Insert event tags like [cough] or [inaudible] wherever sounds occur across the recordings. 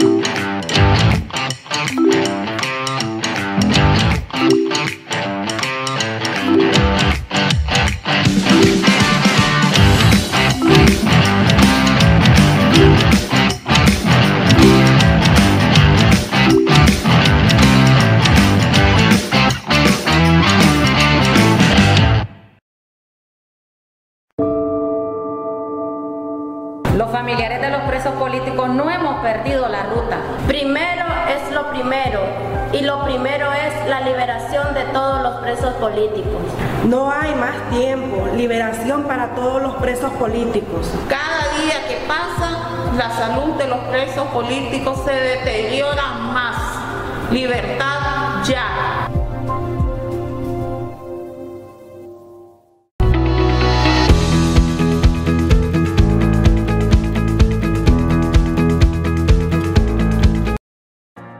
嗯嗯 liberación para todos los presos políticos. Cada día que pasa, la salud de los presos políticos se deteriora más. Libertad ya.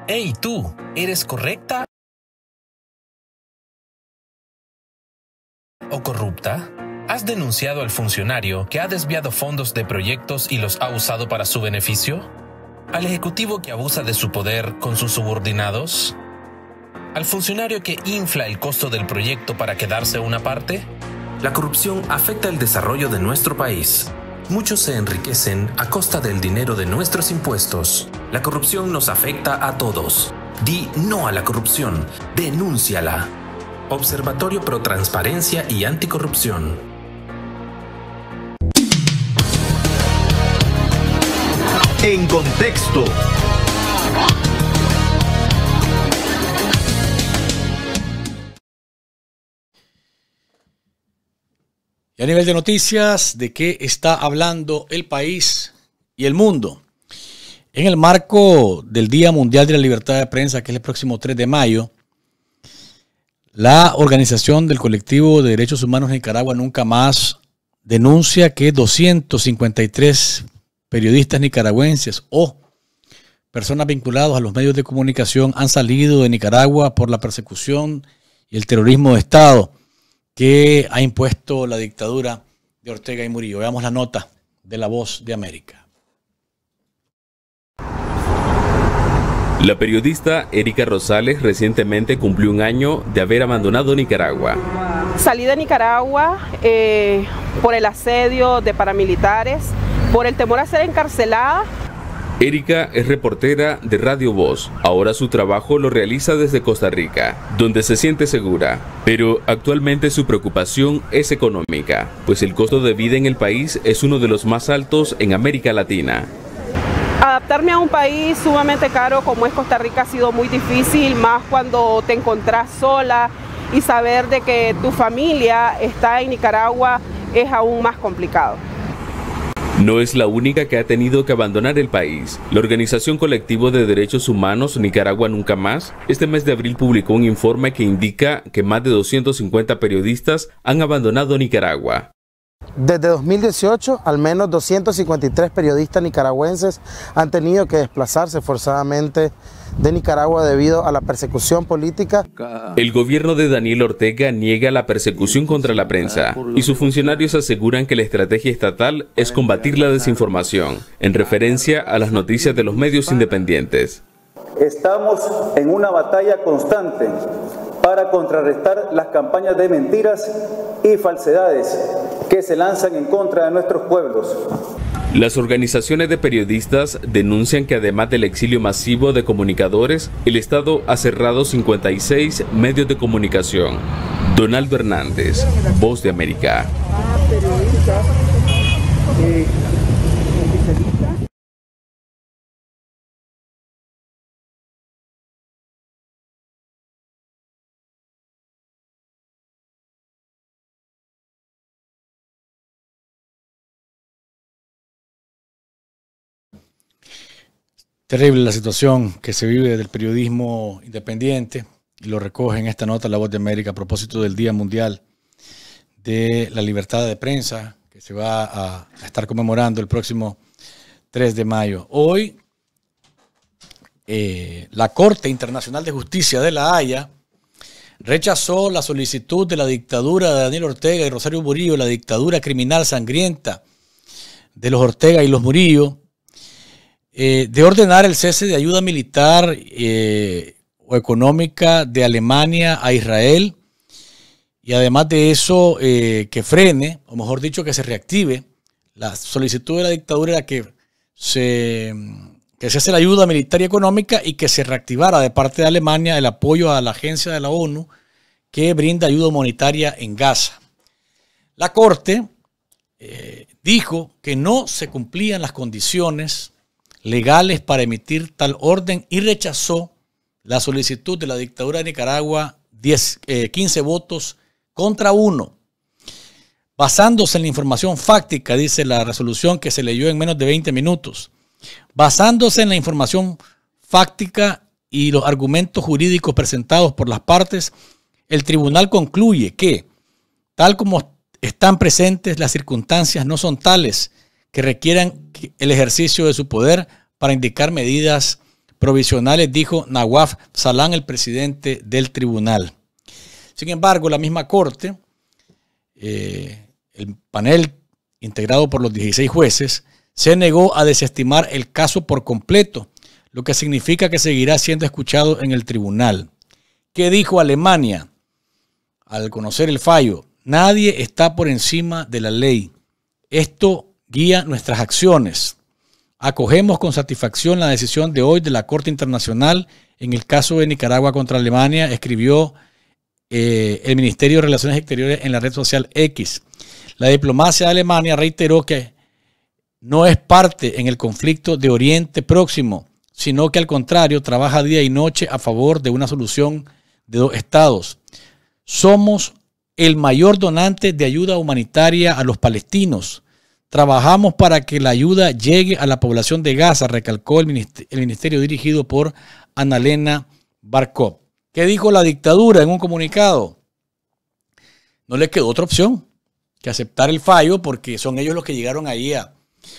Hey tú, ¿eres correcta o corrupta? ¿Has denunciado al funcionario que ha desviado fondos de proyectos y los ha usado para su beneficio? ¿Al ejecutivo que abusa de su poder con sus subordinados? ¿Al funcionario que infla el costo del proyecto para quedarse una parte? La corrupción afecta el desarrollo de nuestro país. Muchos se enriquecen a costa del dinero de nuestros impuestos. La corrupción nos afecta a todos. Di no a la corrupción. Denúnciala. Observatorio Pro Transparencia y Anticorrupción. En contexto. Y a nivel de noticias, ¿de qué está hablando el país y el mundo? En el marco del Día Mundial de la Libertad de Prensa, que es el próximo 3 de mayo, la organización del colectivo de derechos humanos de Nicaragua Nunca Más denuncia que 253 periodistas nicaragüenses o personas vinculadas a los medios de comunicación han salido de Nicaragua por la persecución y el terrorismo de Estado que ha impuesto la dictadura de Ortega y Murillo. Veamos la nota de La Voz de América. La periodista Erika Rosales recientemente cumplió un año de haber abandonado Nicaragua. Salí de Nicaragua eh, por el asedio de paramilitares por el temor a ser encarcelada. Erika es reportera de Radio Voz. Ahora su trabajo lo realiza desde Costa Rica, donde se siente segura. Pero actualmente su preocupación es económica, pues el costo de vida en el país es uno de los más altos en América Latina. Adaptarme a un país sumamente caro como es Costa Rica ha sido muy difícil, más cuando te encontrás sola y saber de que tu familia está en Nicaragua es aún más complicado no es la única que ha tenido que abandonar el país. La Organización Colectivo de Derechos Humanos Nicaragua Nunca Más este mes de abril publicó un informe que indica que más de 250 periodistas han abandonado Nicaragua. Desde 2018, al menos 253 periodistas nicaragüenses han tenido que desplazarse forzadamente de Nicaragua debido a la persecución política. El gobierno de Daniel Ortega niega la persecución contra la prensa y sus funcionarios aseguran que la estrategia estatal es combatir la desinformación, en referencia a las noticias de los medios independientes. Estamos en una batalla constante para contrarrestar las campañas de mentiras y falsedades que se lanzan en contra de nuestros pueblos. Las organizaciones de periodistas denuncian que además del exilio masivo de comunicadores, el Estado ha cerrado 56 medios de comunicación. Donaldo Hernández, Voz de América. Terrible la situación que se vive del periodismo independiente y lo recoge en esta nota La Voz de América a propósito del Día Mundial de la Libertad de Prensa que se va a, estar conmemorando el próximo 3 de mayo. Hoy eh, la Corte Internacional de Justicia de La Haya rechazó la solicitud de la dictadura de Daniel Ortega y Rosario Murillo, la dictadura criminal sangrienta de los Ortega y los Murillo, eh, de ordenar el cese de ayuda militar eh, o económica de Alemania a Israel y además de eso eh, que frene, o mejor dicho, que se reactive la solicitud de la dictadura era que se, que se hace la ayuda militar y económica y que se reactivara de parte de Alemania el apoyo a la agencia de la ONU que brinda ayuda humanitaria en Gaza. La Corte dijo que no se cumplían las condiciones legales para emitir tal orden y rechazó la solicitud de la dictadura de Nicaragua 10, 15 eh, votos contra uno. Basándose en la información fáctica, dice la resolución que se leyó en menos de 20 minutos, basándose en la información fáctica y los argumentos jurídicos presentados por las partes, el tribunal concluye que, tal como están presentes, las circunstancias no son tales que requieran el ejercicio de su poder para indicar medidas provisionales, dijo Nawaf Salán, el presidente del tribunal. Sin embargo, la misma Corte, eh, el panel integrado por los 16 jueces, se negó a desestimar el caso por completo, lo que significa que seguirá siendo escuchado en el tribunal. ¿Qué dijo Alemania al conocer el fallo? Nadie está por encima de la ley. Esto guía nuestras acciones. Acogemos con satisfacción la decisión de hoy de la Corte Internacional en el caso de Nicaragua contra Alemania, escribió eh, el Ministerio de Relaciones Exteriores en la red social X. La diplomacia de Alemania reiteró que no es parte en el conflicto de Oriente Próximo, sino que al contrario trabaja día y noche a favor de una solución de dos estados. Somos el mayor donante de ayuda humanitaria a los palestinos Trabajamos para que la ayuda llegue a la población de Gaza, recalcó el ministerio, dirigido por Annalena Barkov. ¿Qué dijo la dictadura en un comunicado? No le quedó otra opción que aceptar el fallo porque son ellos los que llegaron ahí a...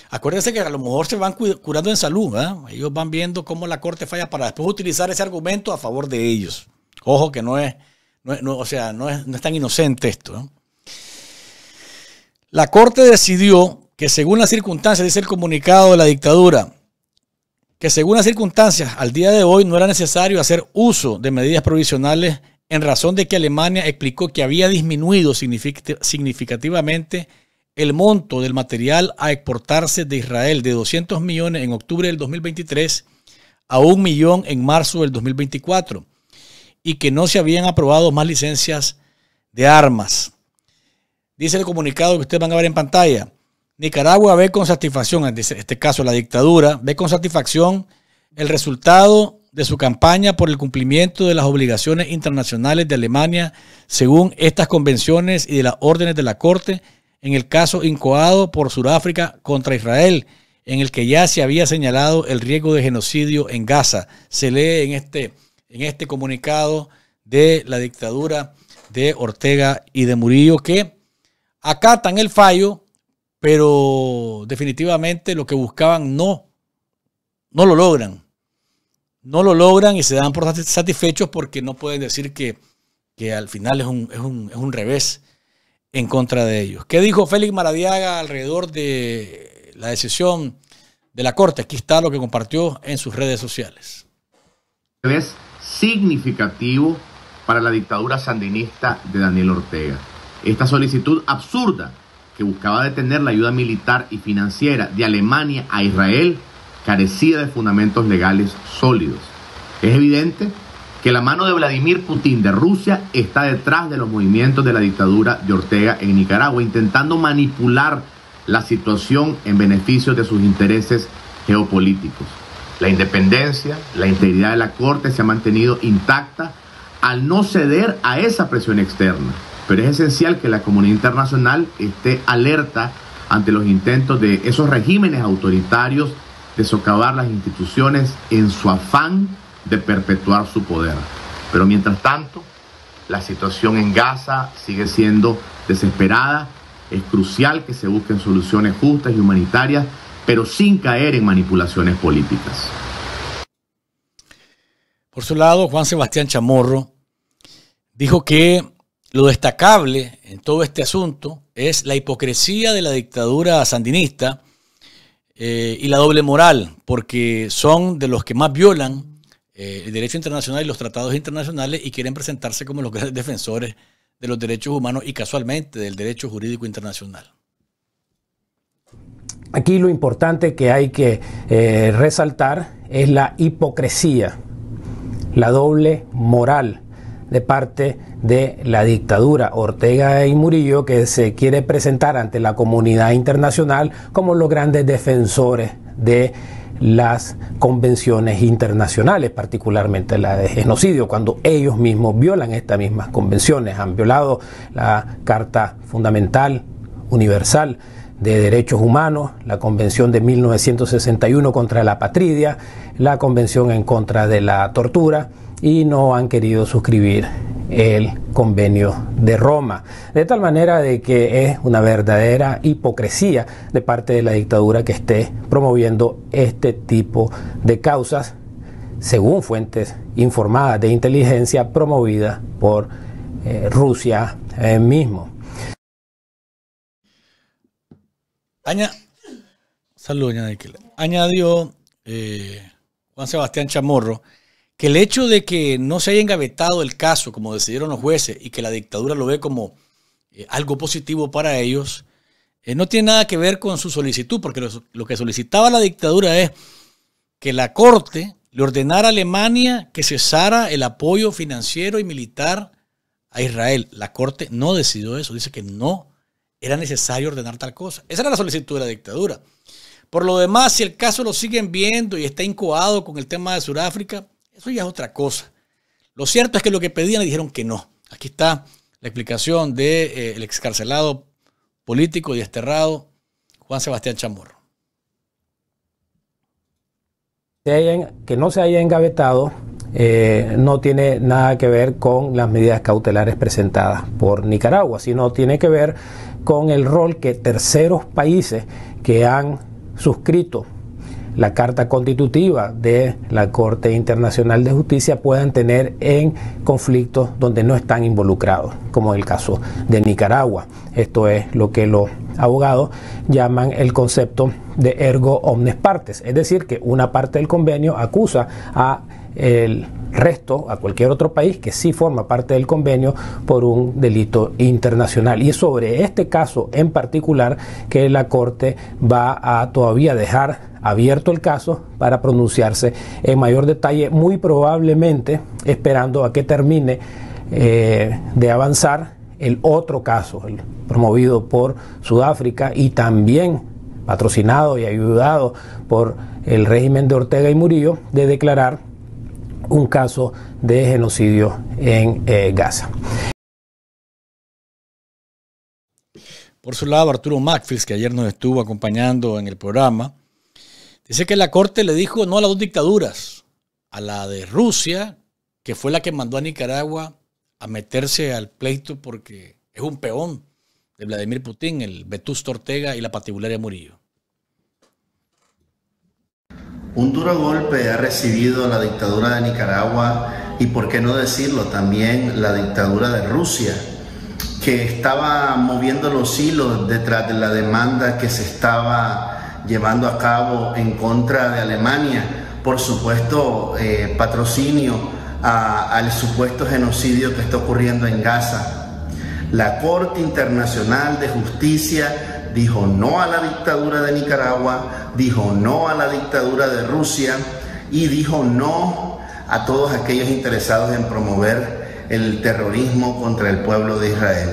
Acuérdense que a lo mejor se van curando en salud, ¿ah? ellos van viendo cómo la corte falla para después utilizar ese argumento a favor de ellos. Ojo que no es, o sea, no es, no tan inocente esto. La corte decidió que según las circunstancias, dice el comunicado de la dictadura, que según las circunstancias, al día de hoy no era necesario hacer uso de medidas provisionales en razón de que Alemania explicó que había disminuido significativamente el monto del material a exportarse de Israel de 200 millones en octubre del 2023 a un millón en marzo del 2024 y que no se habían aprobado más licencias de armas. Dice el comunicado que ustedes van a ver en pantalla. Nicaragua ve con satisfacción, en este, este caso la dictadura, ve con satisfacción el resultado de su campaña por el cumplimiento de las obligaciones internacionales de Alemania según estas convenciones y de las órdenes de la Corte en el caso incoado por Sudáfrica contra Israel, en el que ya se había señalado el riesgo de genocidio en Gaza. Se lee en este, en este comunicado de la dictadura de Ortega y de Murillo que acatan el fallo pero definitivamente lo que buscaban no, no lo logran. No lo logran y se dan por satisfechos porque no pueden decir que, al final es un, es un, revés en contra de ellos. ¿Qué dijo Félix Maradiaga alrededor de la decisión de la Corte? Aquí está lo que compartió en sus redes sociales. Es significativo para la dictadura sandinista de Daniel Ortega. Esta solicitud absurda que buscaba detener la ayuda militar y financiera de Alemania a Israel carecía de fundamentos legales sólidos. Es evidente que la mano de Vladimir Putin de Rusia está detrás de los movimientos de la dictadura de Ortega en Nicaragua, intentando manipular la situación en beneficio de sus intereses geopolíticos. La independencia, la integridad de la Corte se ha mantenido intacta al no ceder a esa presión externa. Pero es esencial que la comunidad internacional esté alerta ante los intentos de esos regímenes autoritarios de socavar las instituciones en su afán de perpetuar su poder. Pero mientras tanto, la situación en Gaza sigue siendo desesperada. Es crucial que se busquen soluciones justas y humanitarias, pero sin caer en manipulaciones políticas. Por su lado, Juan Sebastián Chamorro dijo que lo destacable en todo este asunto es la hipocresía de la dictadura sandinista eh, y la doble moral, porque son de los que más violan eh, el derecho internacional y los tratados internacionales y quieren presentarse como los [laughs] grandes defensores de los derechos humanos y casualmente del derecho jurídico internacional. Aquí lo importante que hay que eh, resaltar es la hipocresía, la doble moral de parte de la dictadura Ortega y Murillo que se quiere presentar ante la comunidad internacional como los grandes defensores de las convenciones internacionales, particularmente la de genocidio, cuando ellos mismos violan estas mismas convenciones, han violado la Carta Fundamental Universal de Derechos Humanos, la Convención de 1961 contra la Patridia, la Convención en contra de la Tortura, y no han querido suscribir el convenio de Roma. De tal manera de que es una verdadera hipocresía de parte de la dictadura que esté promoviendo este tipo de causas, según fuentes informadas de inteligencia promovida por eh, Rusia eh, mismo. añadió eh, Juan Sebastián Chamorro el hecho de que no se haya engavetado el caso, como decidieron los jueces, y que la dictadura lo ve como eh, algo positivo para ellos, eh, no tiene nada que ver con su solicitud, porque lo, lo, que solicitaba la dictadura es que la Corte le ordenara a Alemania que cesara el apoyo financiero y militar a Israel. La Corte no decidió eso, dice que no era necesario ordenar tal cosa. Esa era la solicitud de la dictadura. Por lo demás, si el caso lo siguen viendo y está incoado con el tema de Sudáfrica, eso ya es otra cosa. Lo cierto es que lo que pedían le dijeron que no. Aquí está la explicación del de, eh, excarcelado político y desterrado Juan Sebastián Chamorro. que no se haya engavetado eh, no tiene nada que ver con las medidas cautelares presentadas por Nicaragua, sino tiene que ver con el rol que terceros países que han suscrito la Carta Constitutiva de la Corte Internacional de Justicia puedan tener en conflictos donde no están involucrados, como el caso de Nicaragua. Esto es lo que los abogados llaman el concepto de ergo omnes partes, es decir, que una parte del convenio acusa a el resto a cualquier otro país que sí forma parte del convenio por un delito internacional. Y es sobre este caso en particular que la Corte va a todavía dejar abierto el caso para pronunciarse en mayor detalle, muy probablemente esperando a que termine eh, de avanzar el otro caso, promovido por Sudáfrica y también patrocinado y ayudado por el régimen de Ortega y Murillo, de declarar un caso de genocidio en eh, Gaza. Por su lado, Arturo Macfils, que ayer nos estuvo acompañando en el programa, dice que la Corte le dijo no a las dos dictaduras, a la de Rusia, que fue la que mandó a Nicaragua a meterse al pleito porque es un peón de Vladimir Putin, el Vetusto Ortega y la patibularia Murillo. Un duro golpe ha recibido la dictadura de Nicaragua y, por qué no decirlo, también la dictadura de Rusia, que estaba moviendo los hilos detrás de la demanda que se estaba llevando a cabo en contra de Alemania. Por supuesto, eh, patrocinio al supuesto genocidio que está ocurriendo en Gaza. La Corte Internacional de Justicia dijo no a la dictadura de Nicaragua, dijo no a la dictadura de Rusia y dijo no a todos aquellos interesados en promover el terrorismo contra el pueblo de Israel.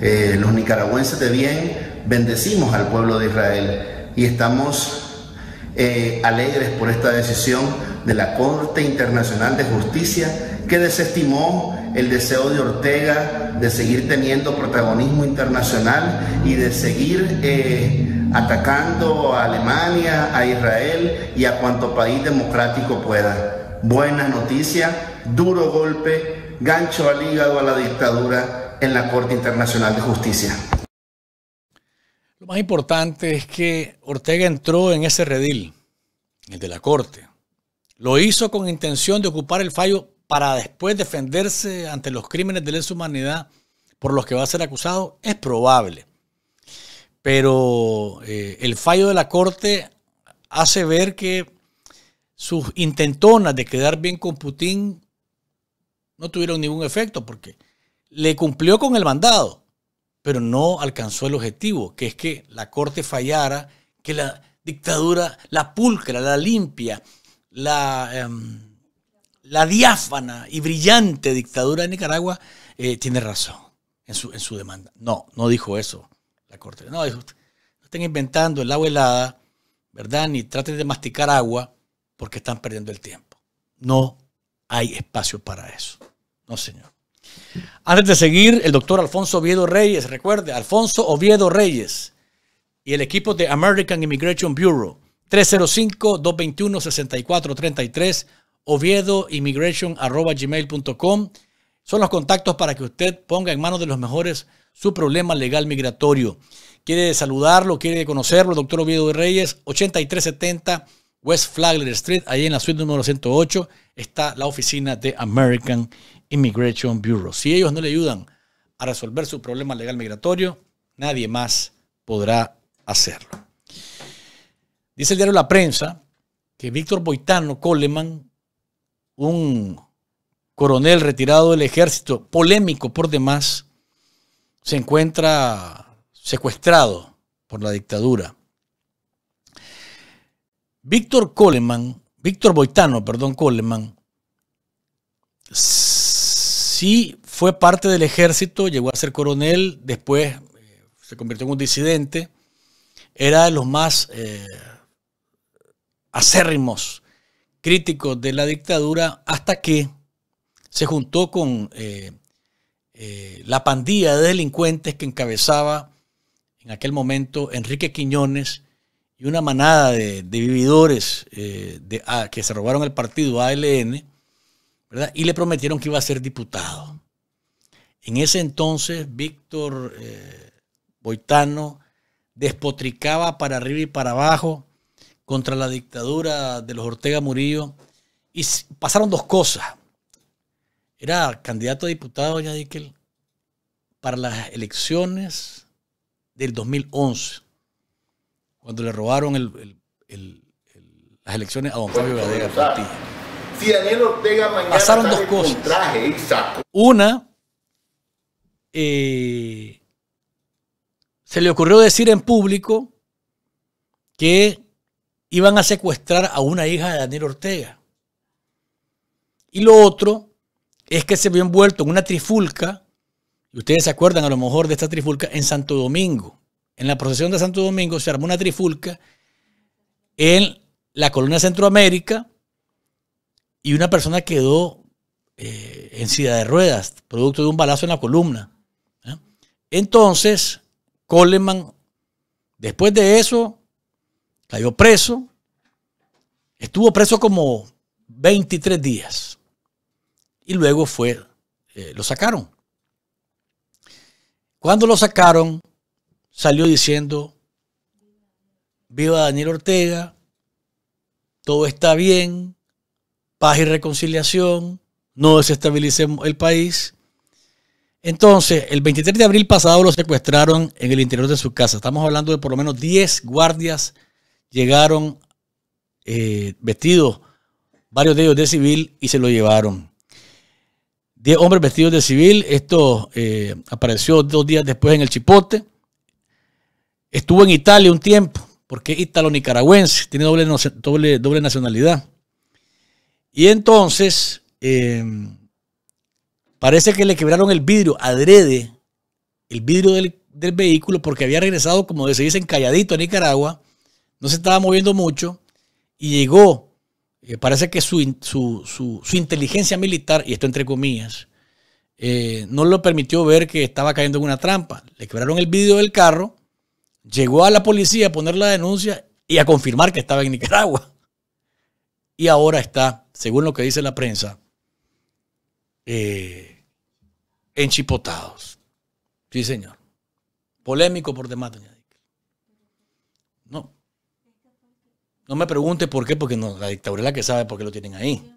Eh, los nicaragüenses de bien bendecimos al pueblo de Israel y estamos eh, alegres por esta decisión de la Corte Internacional de Justicia que desestimó el deseo de Ortega de seguir teniendo protagonismo internacional y de seguir eh, atacando a Alemania, a Israel y a cuanto país democrático pueda. Buena noticia, duro golpe, gancho al hígado a la dictadura en la Corte Internacional de Justicia. Lo más importante es que Ortega entró en ese redil, el de la Corte. Lo hizo con intención de ocupar el fallo para después defenderse ante los crímenes de lesa humanidad por los que va a ser acusado, es probable. Pero eh, el fallo de la Corte hace ver que sus intentonas de quedar bien con Putin no tuvieron ningún efecto porque le cumplió con el mandado, pero no alcanzó el objetivo, que es que la Corte fallara, que la dictadura, la pulcra, la limpia, la... Em, la diáfana y brillante dictadura de Nicaragua eh, tiene razón en su, en su demanda. No, no dijo eso la Corte. No, dijo, no estén inventando el agua helada, ¿verdad? Ni traten de masticar agua porque están perdiendo el tiempo. No hay espacio para eso. No, señor. Antes de seguir, el doctor Alfonso Oviedo Reyes, recuerde, Alfonso Oviedo Reyes y el equipo de American Immigration Bureau, 305-221-6433 gmail.com Son los contactos para que usted ponga en manos de los mejores su problema legal migratorio. Quiere saludarlo, quiere conocerlo, doctor Oviedo de Reyes, 8370 West Flagler Street, ahí en la suite número 108, está la oficina de American Immigration Bureau. Si ellos no le ayudan a resolver su problema legal migratorio, nadie más podrá hacerlo. Dice el diario La Prensa que Víctor Boitano Coleman un coronel retirado del ejército, polémico por demás, se encuentra secuestrado por la dictadura. Víctor Coleman, Víctor Boitano, perdón, Coleman, sí fue parte del ejército, llegó a ser coronel, después eh, se convirtió en un disidente, era de los más eh, acérrimos críticos de la dictadura hasta que se juntó con eh, eh, la pandilla de delincuentes que encabezaba en aquel momento Enrique Quiñones y una manada de, vividores eh, de, ah, que se robaron el partido ALN, y le prometieron que iba a ser diputado. En ese entonces, Víctor Boitano despotricaba para arriba y para abajo contra la dictadura de los Ortega Murillo. Y pasaron dos cosas. Era candidato a diputado, doña Dickel, para las elecciones del 2011, cuando le robaron las elecciones a don Fabio Daniel Ortega mañana pasaron dos cosas. Una, eh, se le ocurrió decir en público que iban a secuestrar a una hija de Daniel Ortega. Y lo otro es que se vio envuelto en una trifulca, y ustedes se acuerdan a lo mejor de esta trifulca, en Santo Domingo. En la procesión de Santo Domingo se armó una trifulca en la colonia Centroamérica y una persona quedó eh, en silla de ruedas, producto de un balazo en la columna. Entonces, Coleman, después de eso, cayó preso, estuvo preso como 23 días y luego fue, eh, lo sacaron. Cuando lo sacaron, salió diciendo, viva Daniel Ortega, todo está bien, paz y reconciliación, no desestabilicemos el país. Entonces, el 23 de abril pasado lo secuestraron en el interior de su casa. Estamos hablando de por lo menos 10 guardias llegaron eh, vestidos, varios de ellos de civil, y se lo llevaron. Diez hombres vestidos de civil, esto eh, apareció dos días después en el Chipote. Estuvo en Italia un tiempo, porque es italo nicaragüense tiene doble, doble, doble, nacionalidad. Y entonces, em, parece que le quebraron el vidrio adrede, el vidrio del, vehículo, porque había regresado, como se dice, calladito a Nicaragua no se estaba moviendo mucho y llegó, eh, parece que su, inteligencia militar, y esto entre comillas, eh, no lo permitió ver que estaba cayendo en una trampa. Le quebraron el vídeo del carro, llegó a la policía a poner la denuncia y a confirmar que estaba en Nicaragua. Y ahora está, según lo que dice la prensa, eh, enchipotados. Sí, señor. Polémico por demás, No me pregunte por qué, porque no, la dictadura es la que sabe por qué lo tienen ahí.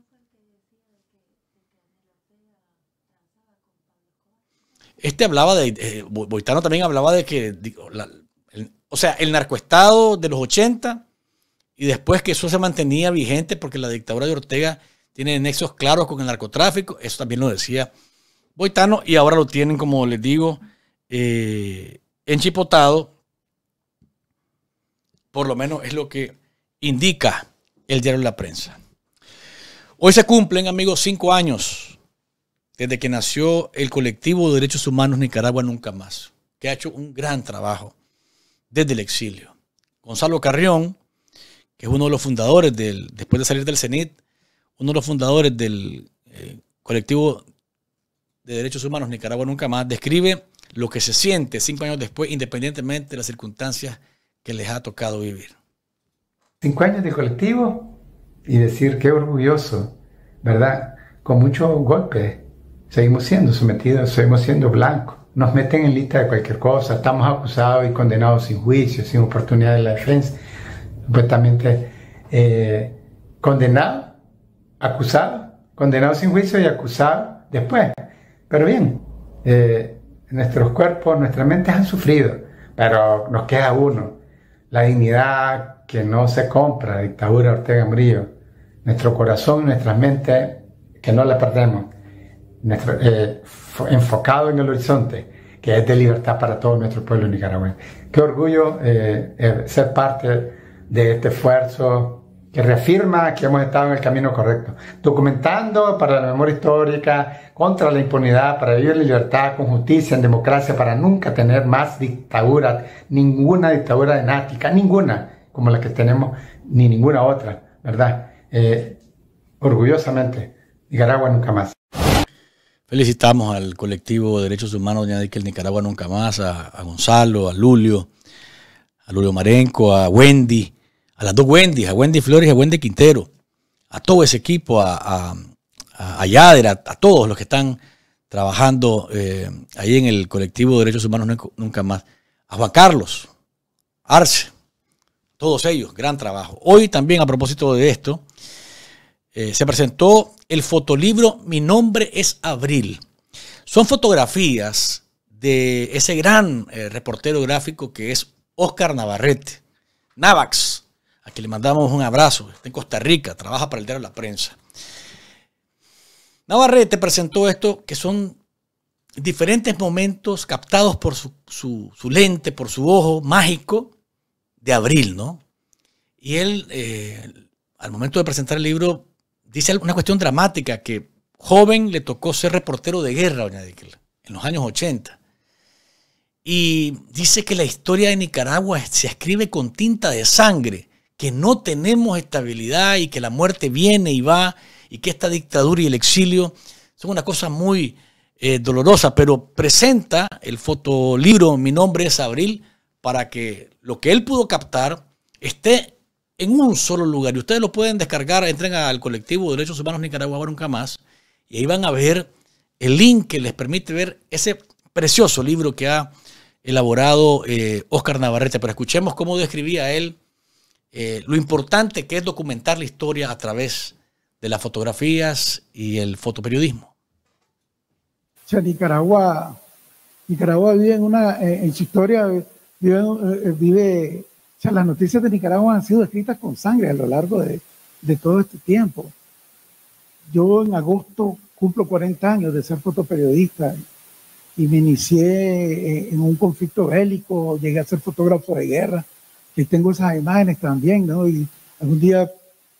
Este hablaba de, eh, Boitano también hablaba de que, o sea, el narcoestado de los 80 y después que eso se mantenía vigente porque la dictadura de Ortega tiene nexos claros con el narcotráfico, eso también lo decía Boitano y ahora lo tienen, como les digo, eh, enchipotado. Por lo menos es lo que indica el diario La Prensa. Hoy se cumplen, amigos, cinco años desde que nació el colectivo de derechos humanos Nicaragua Nunca Más, que ha hecho un gran trabajo desde el exilio. Gonzalo Carrión, que es uno de los fundadores del, después de salir del CENIT, uno de los fundadores del eh, colectivo de derechos humanos Nicaragua Nunca Más, describe lo que se siente cinco años después, independientemente de las circunstancias que les ha tocado vivir cinco años de colectivo y decir qué orgulloso, ¿verdad? Con muchos golpes seguimos siendo sometidos, seguimos siendo blancos. Nos meten en lista de cualquier cosa, estamos acusados y condenados sin juicio, sin oportunidad de la defensa, supuestamente eh, condenados, acusados, condenados sin juicio y acusado después. Pero bien, eh, nuestros cuerpos, nuestras mentes han sufrido, pero nos queda uno, la dignidad que no se compra, la dictadura Ortega Murillo. Nuestro corazón, nuestras mentes, que no las perdemos. Nuestro, eh, enfocado en el horizonte, que es de libertad para todo nuestro pueblo nicaragüense. Qué orgullo eh, eh, ser parte de este esfuerzo que reafirma que hemos estado en el camino correcto, documentando para la memoria histórica, contra la impunidad, para vivir en libertad, con justicia, en democracia, para nunca tener más dictaduras, ninguna dictadura denática, ninguna como la que tenemos, ni ninguna otra, ¿verdad? Eh, orgullosamente, Nicaragua nunca más. Felicitamos al colectivo de Derechos Humanos de el Nicaragua Nunca Más, a, Gonzalo, a Lulio, a Lulio Marenco, a Wendy, a las dos Wendy, a Wendy Flores y a Wendy Quintero, a todo ese equipo, a, a, a todos los que están trabajando eh, ahí en el colectivo de Derechos Humanos Nunca Más, a Juan Carlos, Arce, todos ellos, gran trabajo. Hoy también a propósito de esto, eh, se presentó el fotolibro Mi nombre es Abril. Son fotografías de ese gran eh, reportero gráfico que es Oscar Navarrete, Navax, a quien le mandamos un abrazo, está en Costa Rica, trabaja para el diario La Prensa. Navarrete presentó esto que son diferentes momentos captados por su lente, por su ojo mágico, de abril, ¿no? Y él, eh, al momento de presentar el libro, dice una cuestión dramática, que joven le tocó ser reportero de guerra, doña en los años 80. Y dice que la historia de Nicaragua se escribe con tinta de sangre, que no tenemos estabilidad y que la muerte viene y va, y que esta dictadura y el exilio son una cosa muy eh, dolorosa, pero presenta el fotolibro Mi nombre es Abril para que lo que él pudo captar esté en un solo lugar. Y ustedes lo pueden descargar, entren al colectivo de Derechos Humanos Nicaragua Nunca Más, y ahí van a ver el link que les permite ver ese precioso libro que ha elaborado Oscar eh, Navarrete. Pero escuchemos cómo describía él eh, lo importante que es documentar la historia a través de las fotografías y el fotoperiodismo. O sea, Nicaragua, Nicaragua vive en, una, eh, en su historia vive, eh, eh, vive o sea, las noticias de Nicaragua han sido escritas con sangre a lo largo de, de todo este tiempo. Yo en agosto cumplo 40 años de ser fotoperiodista y me inicié eh, en un conflicto bélico, llegué a ser fotógrafo de guerra, y tengo esas imágenes también, ¿no? Y algún día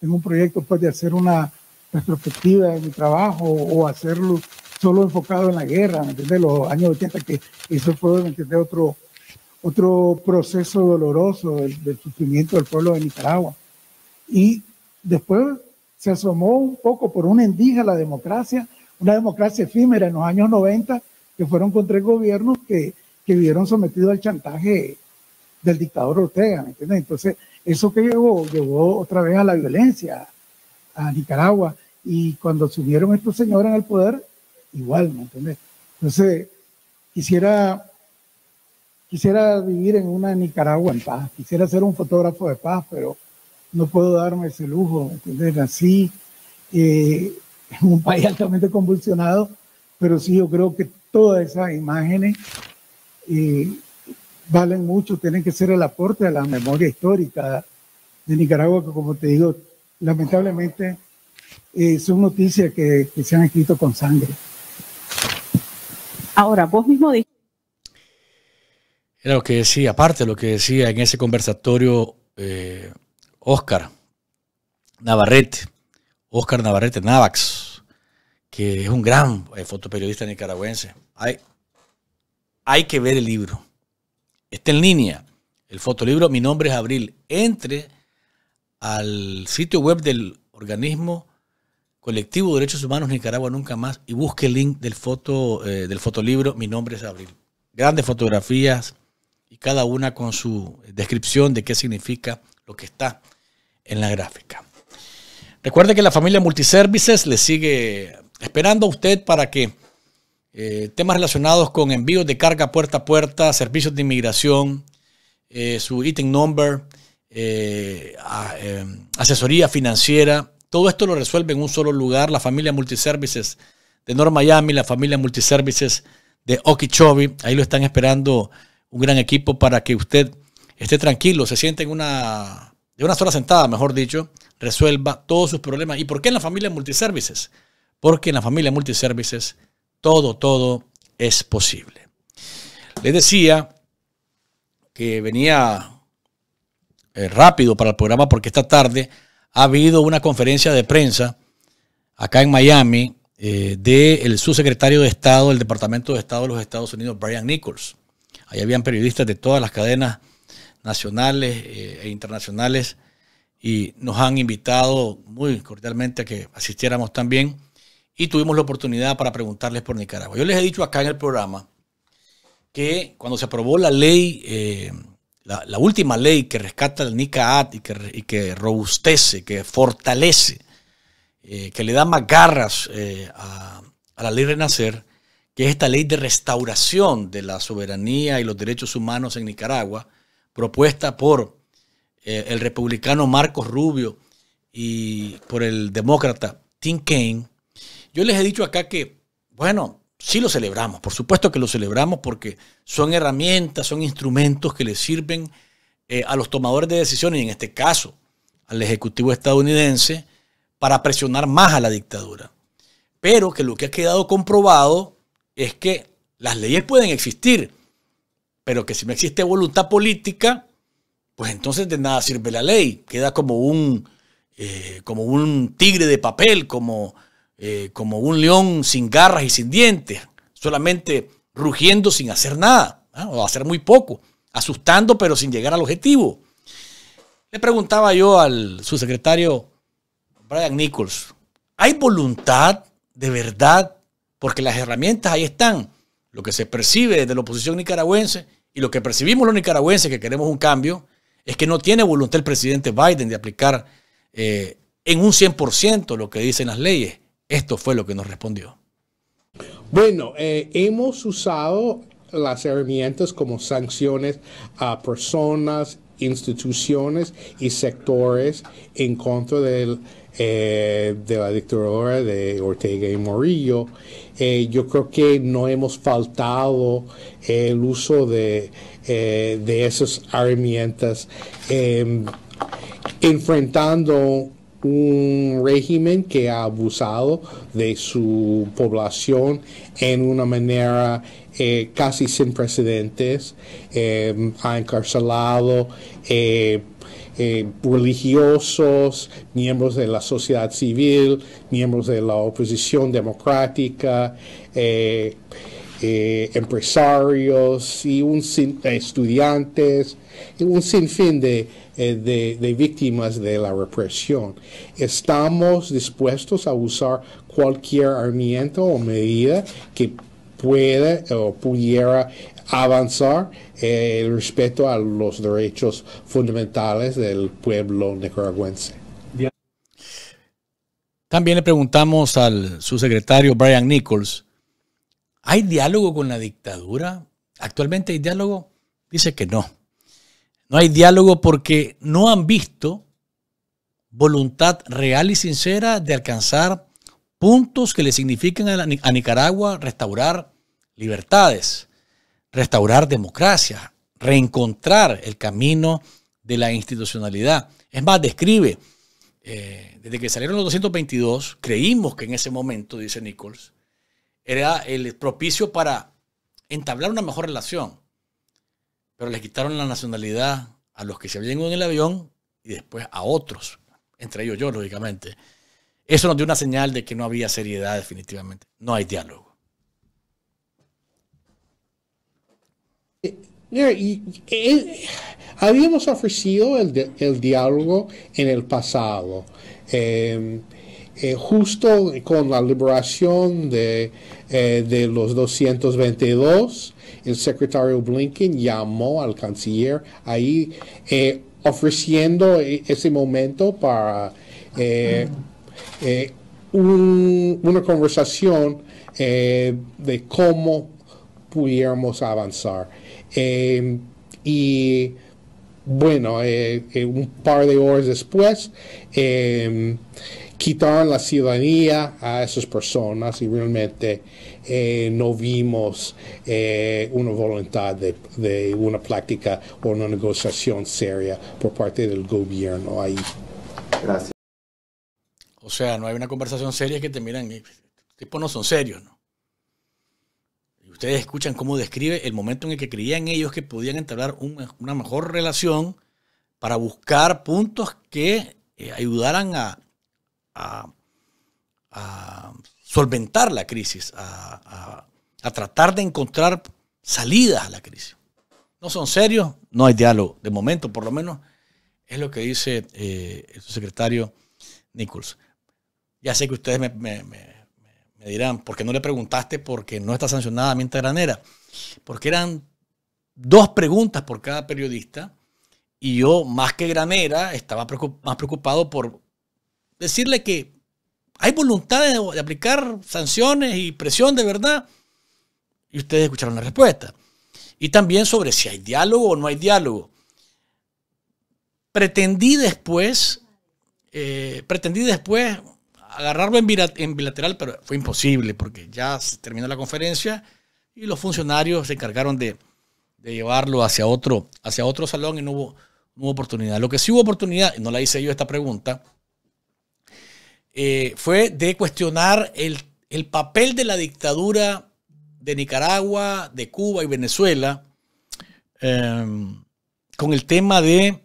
en un proyecto pues, de hacer una retrospectiva de mi trabajo o hacerlo solo enfocado en la guerra, ¿me entiendes? Los años 80, que eso fue, ¿me entiendes? Otro, otro proceso doloroso del, sufrimiento del pueblo de Nicaragua. Y después se asomó un poco por una endija la democracia, una democracia efímera en los años 90, que fueron con tres gobiernos que, que vieron sometidos al chantaje del dictador Ortega, ¿me entiendes? Entonces, eso que llevó, llevó otra vez a la violencia a Nicaragua. Y cuando subieron estos señores al poder, igual, ¿me entiendes? Entonces, quisiera quisiera vivir en una Nicaragua en paz, quisiera ser un fotógrafo de paz, pero no puedo darme ese lujo, entender Así, eh, en un país [laughs] altamente convulsionado, pero sí, yo creo que todas esas imágenes eh, valen mucho, tienen que ser el aporte a la memoria histórica de Nicaragua, que como te digo, lamentablemente eh, son noticias que, que se han escrito con sangre. Ahora, vos mismo dijiste era lo que decía, aparte lo que decía en ese conversatorio eh, Oscar Navarrete, Oscar Navarrete Navax, que es un gran eh, fotoperiodista nicaragüense. Hay, hay que ver el libro. Está en línea el fotolibro Mi nombre es Abril. Entre al sitio web del organismo colectivo de derechos humanos Nicaragua nunca más y busque el link del, foto, eh, del fotolibro Mi nombre es Abril. Grandes fotografías, y cada una con su descripción de qué significa lo que está en la gráfica. Recuerde que la familia Multiservices le sigue esperando a usted para que eh, temas relacionados con envíos de carga puerta a puerta, servicios de inmigración, eh, su item number, eh, asesoría financiera, todo esto lo resuelve en un solo lugar la familia Multiservices de North Miami, la familia Multiservices de Okeechobee. Ahí lo están esperando un gran equipo para que usted esté tranquilo, se siente en una, de una sola sentada, mejor dicho, resuelva todos sus problemas. ¿Y por qué en la familia Multiservices? Porque en la familia Multiservices todo, todo es posible. Les decía que venía eh, rápido para el programa porque esta tarde ha habido una conferencia de prensa acá en Miami eh, del subsecretario de Estado del Departamento de Estado de los Estados Unidos, Brian Nichols. Ahí habían periodistas de todas las cadenas nacionales eh, e internacionales y nos han invitado muy cordialmente a que asistiéramos también y tuvimos la oportunidad para preguntarles por Nicaragua. Yo les he dicho acá en el programa que cuando se aprobó la ley, eh, la, última ley que rescata el NICAAT y que, robustece, que fortalece, eh, que le da más garras a, a, la ley Renacer, que es esta ley de restauración de la soberanía y los derechos humanos en Nicaragua, propuesta por eh, el republicano Marcos Rubio y por el demócrata Tim Kaine, yo les he dicho acá que, bueno, sí lo celebramos, por supuesto que lo celebramos porque son herramientas, son instrumentos que le sirven eh, a los tomadores de decisiones, y en este caso al Ejecutivo estadounidense, para presionar más a la dictadura. Pero que lo que ha quedado comprobado es que las leyes pueden existir, pero que si no existe voluntad política, pues entonces de nada sirve la ley. Queda como un, eh, como un tigre de papel, como, eh, como un león sin garras y sin dientes, solamente rugiendo sin hacer nada, o hacer muy poco, asustando pero sin llegar al objetivo. Le preguntaba yo al subsecretario Brian Nichols, ¿hay voluntad de verdad porque las herramientas ahí están. Lo que se percibe desde la oposición nicaragüense y lo que percibimos los nicaragüenses que queremos un cambio es que no tiene voluntad el presidente Biden de aplicar eh, en un 100% lo que dicen las leyes. Esto fue lo que nos respondió. Bueno, eh, hemos usado las herramientas como sanciones a personas, instituciones y sectores en contra eh, de la dictadura de Ortega y Morillo eh, yo creo que no hemos faltado eh, el uso de, eh, de esas herramientas, em, enfrentando un régimen que ha abusado de su población en una manera casi sin precedentes, em, ha encarcelado eh, religiosos, miembros de la sociedad civil, miembros de la oposición democrática, eh, eh, empresarios y un sin, estudiantes, un sinfín de, víctimas de la represión. Estamos dispuestos a usar cualquier herramienta o medida que puede o pudiera avanzar respecto eh, el respeto a los derechos fundamentales del pueblo nicaragüense. También le preguntamos al subsecretario Brian Nichols, ¿hay diálogo con la dictadura? ¿Actualmente hay diálogo? Dice que no. No hay diálogo porque no han visto voluntad real y sincera de alcanzar puntos que le signifiquen a Nicaragua restaurar libertades, restaurar democracia, reencontrar el camino de la institucionalidad. Es más, describe, eh, desde que salieron los 222, creímos que en ese momento, dice Nichols, era el propicio para entablar una mejor relación, pero les quitaron la nacionalidad a los que se habían ido en el avión y después a otros, entre ellos yo, lógicamente. Eso nos dio una señal de que no había seriedad definitivamente. No hay diálogo. habíamos ofrecido el, diálogo en el pasado, em, eh, justo con la liberación de, eh, de, los 222. El secretario Blinken llamó al canciller ahí eh, ofreciendo e, ese momento para una conversación de cómo pudiéramos avanzar. Eh, y bueno, eh, eh, un par de horas después, quitaron la ciudadanía a esas personas y realmente no vimos una voluntad de, una práctica o una negociación seria por parte del gobierno ahí. Gracias. O sea, no hay una conversación seria que te miran, tipos no son serios, ¿no? ustedes escuchan cómo describe el momento en el que creían ellos que podían entablar una mejor relación para buscar puntos que eh, ayudaran a, solventar la crisis, a, tratar de encontrar salidas a la crisis. No son serios, no hay diálogo. De momento, por lo menos, es lo que dice su eh, el secretario Nichols. Ya sé que ustedes me me dirán, ¿por qué no le preguntaste porque no está sancionada mientras granera? Porque eran dos preguntas por cada periodista y yo, más que granera, estaba más preocupado por decirle que hay voluntad de, aplicar sanciones y presión de verdad. Y ustedes escucharon la respuesta. Y también sobre si hay diálogo o no hay diálogo. Pretendí después, eh, pretendí después agarrarlo en, bilateral, pero fue imposible porque ya se terminó la conferencia y los funcionarios se encargaron de, llevarlo hacia otro, hacia otro salón y no hubo, oportunidad. Lo que sí hubo oportunidad, y no la hice yo esta pregunta, eh, fue de cuestionar el, papel de la dictadura de Nicaragua, de Cuba y Venezuela em, con el tema de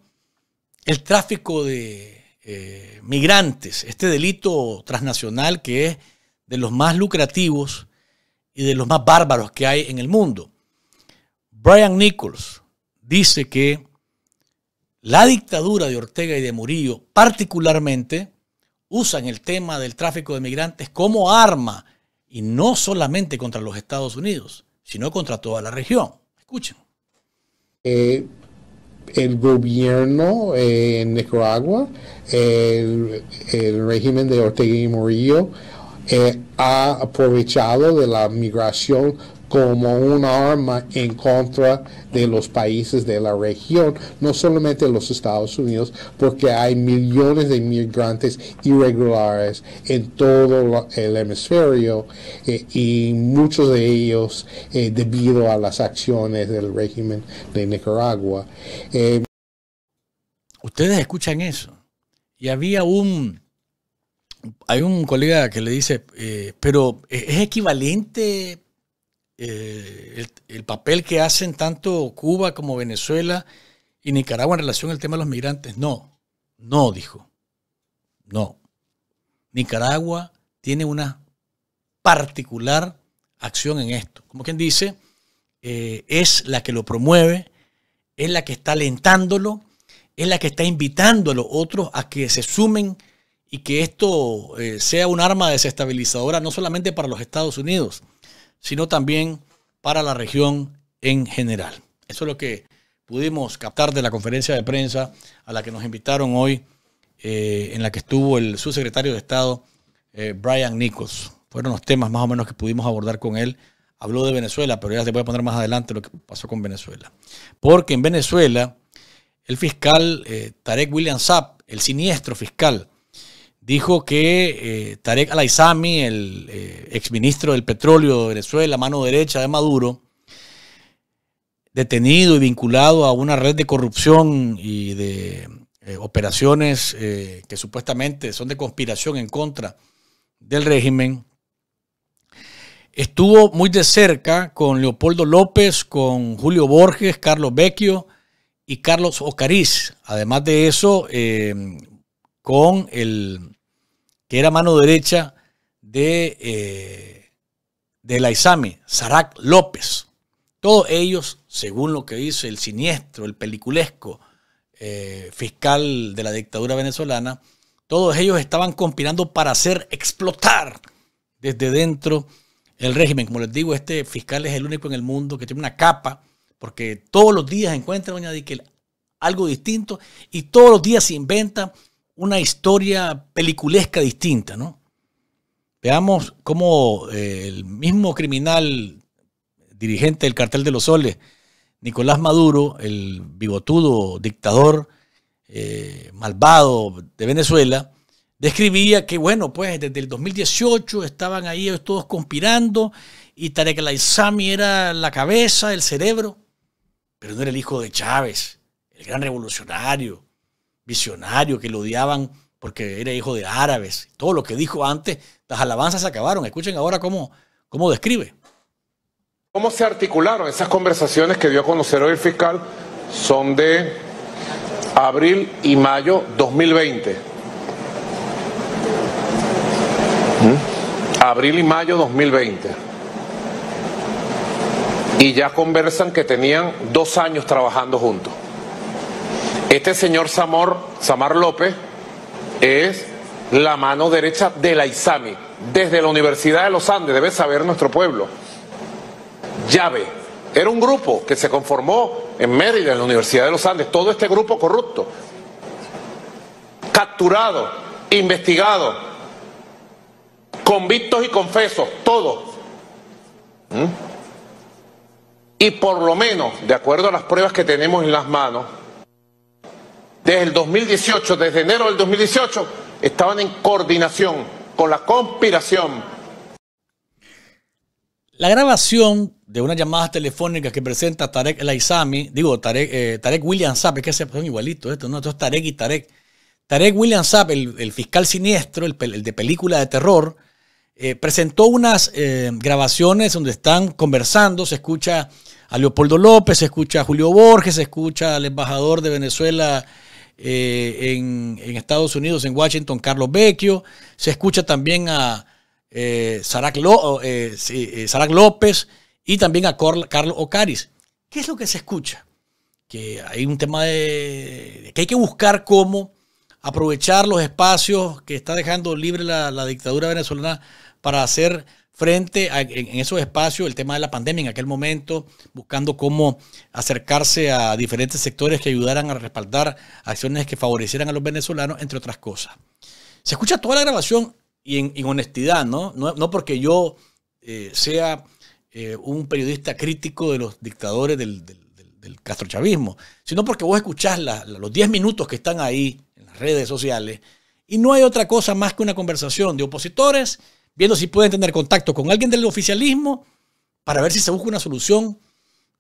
el tráfico de eh, migrantes, este delito transnacional que es de los más lucrativos y de los más bárbaros que hay en el mundo. Brian Nichols dice que la dictadura de Ortega y de Murillo particularmente usan el tema del tráfico de migrantes como arma y no solamente contra los Estados Unidos, sino contra toda la región. Escuchen. Eh, el gobierno eh, en Nicaragua, el, régimen de Ortega y Murillo, eh, ha aprovechado de la migración como un arma en contra de los países de la región, no solamente los Estados Unidos, porque hay millones de inmigrantes irregulares en todo el hemisferio eh, y muchos de ellos eh, debido a las acciones del régimen de Nicaragua. Eh, Ustedes escuchan eso. Y había un, hay un colega que le dice, pero es equivalente eh, el, papel que hacen tanto Cuba como Venezuela y Nicaragua en relación al tema de los migrantes. No, no, dijo. No. Nicaragua tiene una particular acción en esto. Como quien dice, eh, es la que lo promueve, es la que está alentándolo, es la que está invitando a los otros a que se sumen y que esto eh, sea un arma desestabilizadora no solamente para los Estados Unidos, sino también para la región en general. Eso es lo que pudimos captar de la conferencia de prensa a la que nos invitaron hoy, eh, en la que estuvo el subsecretario de Estado, eh, Brian Nichols. Fueron los temas más o menos que pudimos abordar con él. Habló de Venezuela, pero ya se a poner más adelante lo que pasó con Venezuela. Porque en Venezuela, el fiscal eh, Tarek William Saab, el siniestro fiscal, dijo que eh, Tarek al el eh, exministro del petróleo de Venezuela, mano derecha de Maduro, detenido y vinculado a una red de corrupción y de eh, operaciones que supuestamente son de conspiración en contra del régimen, estuvo muy de cerca con Leopoldo López, con Julio Borges, Carlos Vecchio y Carlos Ocariz. Además de eso, con el que era mano derecha de, eh, de la ISAMI, Sarac López. Todos ellos, según lo que dice el siniestro, el peliculesco eh, fiscal de la dictadura venezolana, todos ellos estaban conspirando para hacer explotar desde dentro el régimen. Como les digo, este fiscal es el único en el mundo que tiene una capa, porque todos los días encuentra, doña Diquel, algo distinto y todos los días se inventa una historia peliculesca distinta, ¿no? Veamos cómo eh, el mismo criminal dirigente del cartel de los soles, Nicolás Maduro, el bigotudo dictador eh, malvado de Venezuela, describía que, bueno, pues desde el 2018 estaban ahí todos conspirando y Tarek al era la cabeza, el cerebro, pero no era el hijo de Chávez, el gran revolucionario, visionario, que lo odiaban porque era hijo de árabes. Todo lo que dijo antes, las alabanzas se acabaron. Escuchen ahora cómo, cómo describe. ¿Cómo se articularon esas conversaciones que dio a conocer hoy el fiscal? Son de abril y mayo 2020. ¿Mm? Abril y mayo 2020. Y ya conversan que tenían dos años trabajando juntos. Este señor Samor, Samar López es la mano derecha de la ISAMI, desde la Universidad de los Andes, debe saber nuestro pueblo. Llave, era un grupo que se conformó en Mérida, en la Universidad de los Andes, todo este grupo corrupto, capturado, investigado, convictos y confesos, todo. ¿Mm? Y por lo menos, de acuerdo a las pruebas que tenemos en las manos, desde el 2018, desde enero del 2018, estaban en coordinación con la conspiración. La grabación de una llamada telefónica que presenta Tarek El Aizami, digo, Tarek, eh, William Zapp, es que son igualitos estos, ¿no? Esto es Tarek y Tarek. Tarek William Zapp, el, fiscal siniestro, el, de película de terror, eh, presentó unas eh, grabaciones donde están conversando, se escucha a Leopoldo López, se escucha a Julio Borges, se escucha al embajador de Venezuela eh, en, Estados Unidos, en Washington, Carlos Vecchio. Se escucha también a eh, Sarac, eh, eh, López y también a Carlos Ocaris. ¿Qué es lo que se escucha? Que hay un tema de, que hay que buscar cómo aprovechar los espacios que está dejando libre la dictadura venezolana para hacer frente a, en esos espacios, el tema de la pandemia en aquel momento, buscando cómo acercarse a diferentes sectores que ayudaran a respaldar acciones que favorecieran a los venezolanos, entre otras cosas. Se escucha toda la grabación y en, honestidad, ¿no? ¿no? porque yo eh, sea eh, un periodista crítico de los dictadores del, del, castrochavismo, sino porque vos escuchás los 10 minutos que están ahí en las redes sociales y no hay otra cosa más que una conversación de opositores viendo si pueden tener contacto con alguien del oficialismo para ver si se busca una solución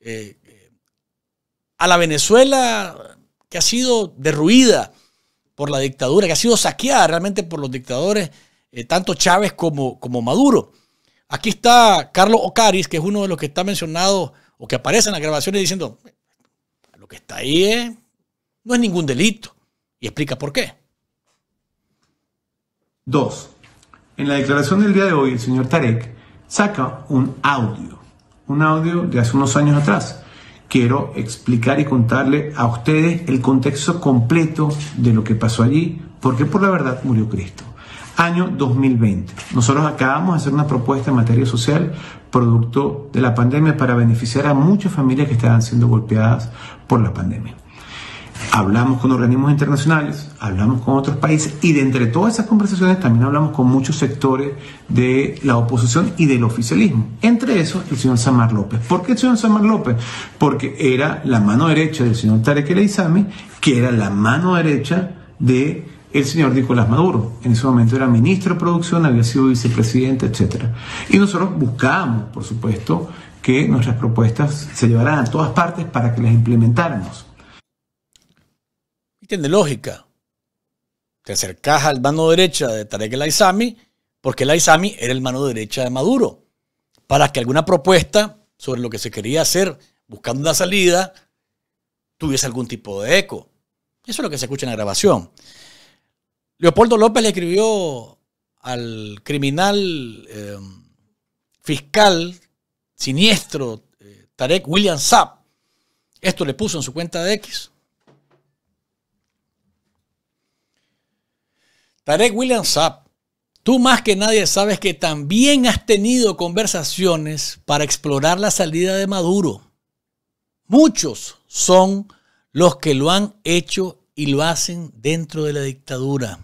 eh, eh, a la Venezuela que ha sido derruida por la dictadura, que ha sido saqueada realmente por los dictadores, eh, tanto Chávez como, como Maduro. Aquí está Carlos Ocaris, que es uno de los que está mencionado o que aparece en las grabaciones diciendo, lo que está ahí no es ningún delito. Y explica por qué. Dos, en la declaración del día de hoy, el señor Tarek saca un audio, un audio de hace unos años atrás. Quiero explicar y contarle a ustedes el contexto completo de lo que pasó allí, porque por la verdad murió Cristo. Año 2020. Nosotros acabamos de hacer una propuesta en materia social producto de la pandemia para beneficiar a muchas familias que estaban siendo golpeadas por la pandemia. Hablamos con organismos internacionales, hablamos con otros países y de entre todas esas conversaciones también hablamos con muchos sectores de la oposición y del oficialismo. Entre esos, el señor Samar López. ¿Por qué el señor Samar López? Porque era la mano derecha del señor Tarek El que era la mano derecha de señor Nicolás Maduro. En ese momento era ministro de producción, había sido vicepresidente, etc. Y nosotros buscábamos, por supuesto, que nuestras propuestas se llevaran a todas partes para que las implementáramos tiene lógica. Te acercas al mano derecha de Tarek El Aizami, porque El Aizami era el mano derecha de Maduro, para que alguna propuesta sobre lo que se quería hacer buscando una salida tuviese algún tipo de eco. Eso es lo que se escucha en la grabación. Leopoldo López le escribió al criminal eh, fiscal siniestro eh, Tarek William Sapp, Esto le puso en su cuenta de X. Tarek William Sapp, tú más que nadie sabes que también has tenido conversaciones para explorar la salida de Maduro. Muchos son los que lo han hecho y lo hacen dentro de la dictadura.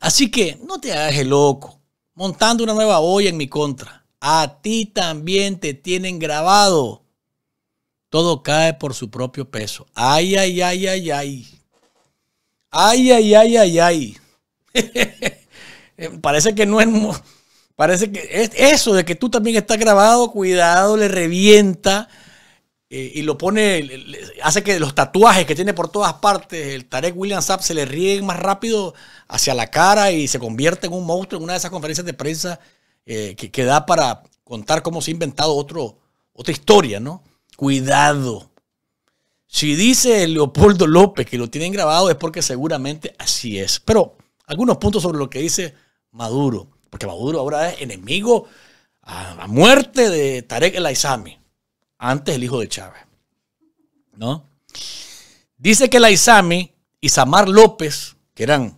Así que no te hagas el loco, montando una nueva olla en mi contra. A ti también te tienen grabado. Todo cae por su propio peso. Ay, ay, ay, ay, ay. Ay, ay, ay, ay, ay. [laughs] parece que no es... Parece que es eso de que tú también estás grabado, cuidado, le revienta eh, y lo pone, hace que los tatuajes que tiene por todas partes, el Tarek Williams Sapp se le ríen más rápido hacia la cara y se convierte en un monstruo en una de esas conferencias de prensa eh, que, que, da para contar cómo se ha inventado otro, otra historia, ¿no? Cuidado. Si dice Leopoldo López que lo tienen grabado es porque seguramente así es. Pero algunos puntos sobre lo que dice Maduro, porque Maduro ahora es enemigo a, la muerte de Tarek el Aizami, antes el hijo de Chávez. ¿No? Dice que el Aizami y Samar López, que eran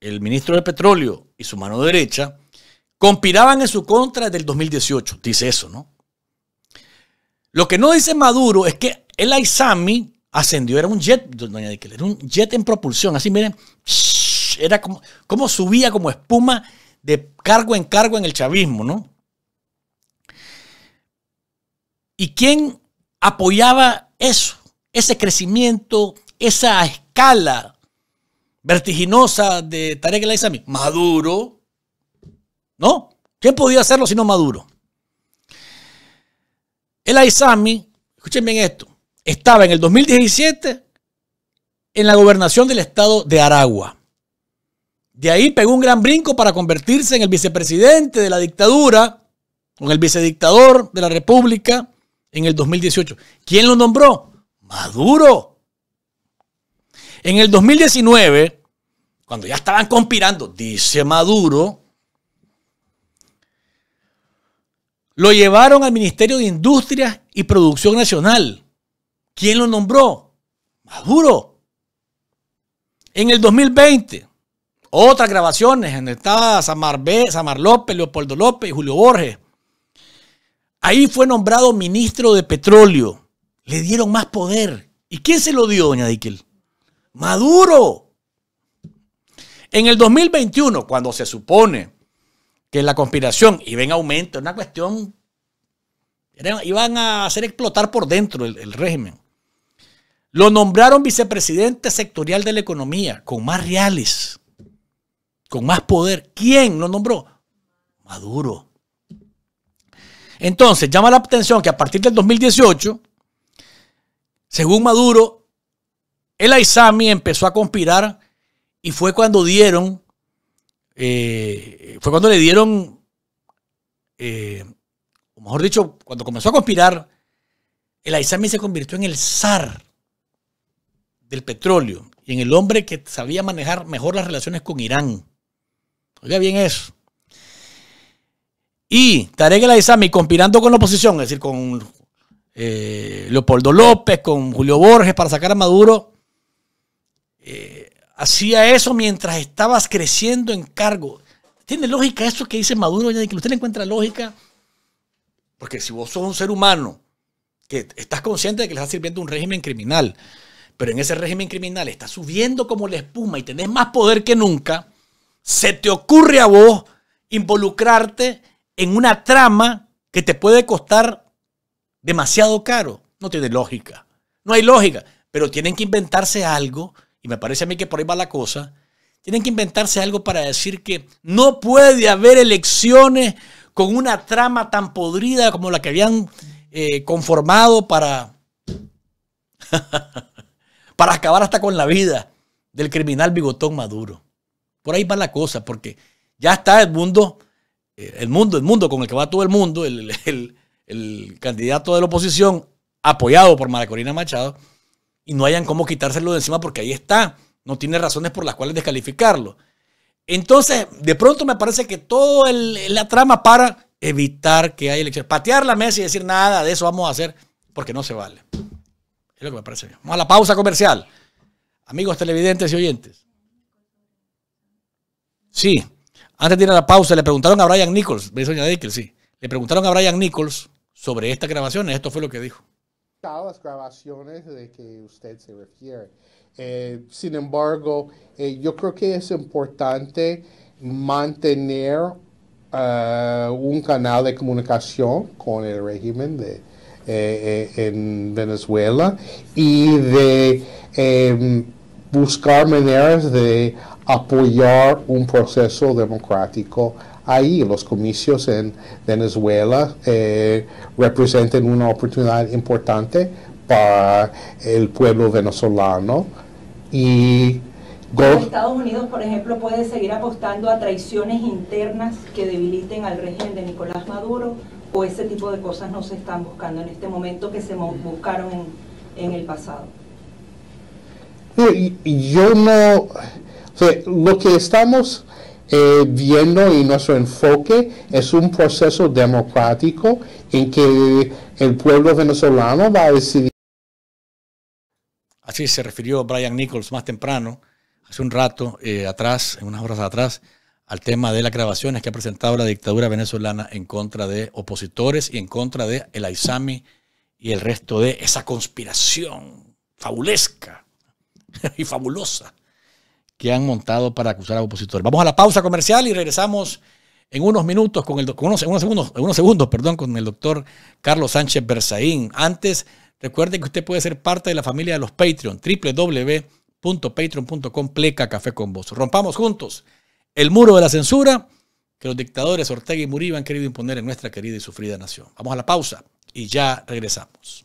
el ministro de Petróleo y su mano derecha, conspiraban en su contra desde el 2018. Dice eso, ¿no? Lo que no dice Maduro es que el Aizami ascendió, era un jet, doña que era un jet en propulsión, así miren, era como, subía como espuma de cargo en cargo en el chavismo, ¿no? ¿Y quién apoyaba eso? Ese crecimiento, esa escala vertiginosa de Tarek El Aizami. Maduro. ¿No? ¿Quién podía hacerlo sino Maduro? El Aizami, escuchen bien esto, estaba en el 2017 en la gobernación del estado de Aragua. De ahí pegó un gran brinco para convertirse en el vicepresidente de la dictadura, con el vicedictador de la República en el 2018. ¿Quién lo nombró? Maduro. En el 2019, cuando ya estaban conspirando, dice Maduro, lo llevaron al Ministerio de Industria y Producción Nacional. ¿Quién lo nombró? Maduro. En el 2020 otras grabaciones donde estaba Samar, López, Leopoldo López y Julio Borges. Ahí fue nombrado ministro de petróleo. Le dieron más poder. ¿Y quién se lo dio, doña Dickel? Maduro. En el 2021, cuando se supone que la conspiración iba en aumento, una cuestión, iban a hacer explotar por dentro el régimen. Lo nombraron vicepresidente sectorial de la economía, con más reales con más poder. ¿Quién lo nombró? Maduro. Entonces, llama la atención que a partir del 2018, según Maduro, el Aizami empezó a conspirar y fue cuando dieron, eh, fue cuando le dieron, eh, o mejor dicho, cuando comenzó a conspirar, el Aizami se convirtió en el zar del petróleo y en el hombre que sabía manejar mejor las relaciones con Irán. Oiga bien eso. Y Tarek El Aizami conspirando con la oposición, es decir, con eh, Leopoldo López, con Julio Borges para sacar a Maduro, eh, hacía eso mientras estabas creciendo en cargo. ¿Tiene lógica eso que dice Maduro? Ya que usted le encuentra lógica. Porque si vos sos un ser humano que estás consciente de que le estás sirviendo un régimen criminal, pero en ese régimen criminal estás subiendo como la espuma y tenés más poder que nunca, se te ocurre a vos involucrarte en una trama que te puede costar demasiado caro. No tiene lógica. No hay lógica. Pero tienen que inventarse algo, y me parece a mí que por ahí va la cosa, tienen que inventarse algo para decir que no puede haber elecciones con una trama tan podrida como la que habían eh, conformado para, [laughs] para acabar hasta con la vida del criminal bigotón Maduro. Por ahí va la cosa, porque ya está el mundo, eh, el mundo, el mundo con el que va todo el mundo, el, el, candidato de la oposición apoyado por Maracorina Machado, y no hayan cómo quitárselo de encima porque ahí está. No tiene razones por las cuales descalificarlo. Entonces, de pronto me parece que toda la trama para evitar que haya elecciones. Patear la mesa y decir nada de eso vamos a hacer porque no se vale. Es lo que me parece. Vamos a la pausa comercial. Amigos televidentes y oyentes. Sí. Antes de ir a la pausa, le preguntaron a Brian Nichols, me sí. Le preguntaron a Brian Nichols sobre estas grabaciones. Esto fue lo que dijo. las grabaciones de que usted se refiere. Eh, sin embargo, eh, yo creo que es importante mantener eh, un canal de comunicación con el régimen de, en Venezuela y de em, buscar maneras de apoyar un proceso democrático ahí. Los comicios en Venezuela eh, representan una oportunidad importante para el pueblo venezolano y Estados Unidos, por ejemplo, puede seguir apostando a traiciones internas que debiliten al régimen de Nicolás Maduro o ese tipo de cosas no se están buscando en este momento que se buscaron en el pasado. Yo no, lo que estamos eh, viendo y nuestro enfoque es un proceso democrático en que el pueblo venezolano va a decidir. Así se refirió Brian Nichols más temprano, hace un rato eh, atrás, unas horas atrás, al tema de las grabaciones que ha presentado la dictadura venezolana en contra de opositores y en contra de el Aizami y el resto de esa conspiración fabulesca [laughs] y fabulosa que han montado para acusar a opositores. Vamos a la pausa comercial y regresamos en unos minutos con el unos, segundos, unos segundos, perdón, con el doctor Carlos Sánchez Berzaín. Antes, recuerde que usted puede ser parte de la familia de los Patreon, www.patreon.com pleca café con vos. Rompamos juntos el muro de la censura que los dictadores Ortega y Murillo han querido imponer en nuestra querida y sufrida nación. Vamos a la pausa y ya regresamos.